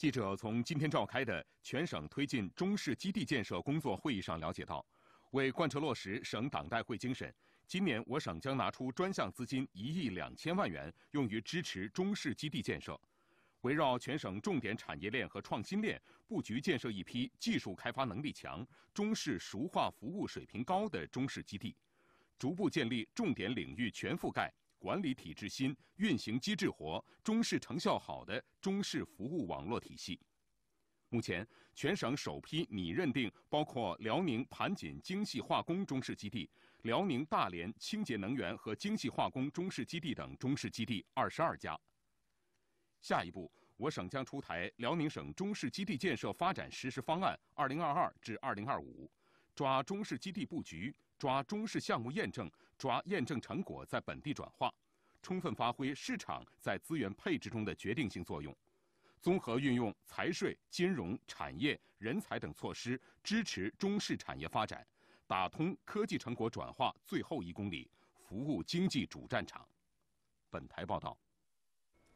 记者从今天召开的全省推进中式基地建设工作会议上了解到，为贯彻落实省党代会精神，今年我省将拿出专项资金一亿两千万元，用于支持中式基地建设。围绕全省重点产业链和创新链，布局建设一批技术开发能力强、中式熟化服务水平高的中式基地，逐步建立重点领域全覆盖。管理体制新、运行机制活、中试成效好的中试服务网络体系。目前，全省首批拟认定包括辽宁盘锦精细化工中试基地、辽宁大连清洁能源和精细化工中试基地等中试基地二十二家。下一步，我省将出台《辽宁省中试基地建设发展实施方案 （2022 至 2025）》，抓中试基地布局，抓中试项目验证。抓验证成果在本地转化，充分发挥市场在资源配置中的决定性作用，综合运用财税、金融、产业、人才等措施支持中式产业发展，打通科技成果转化最后一公里，服务经济主战场。本台报道。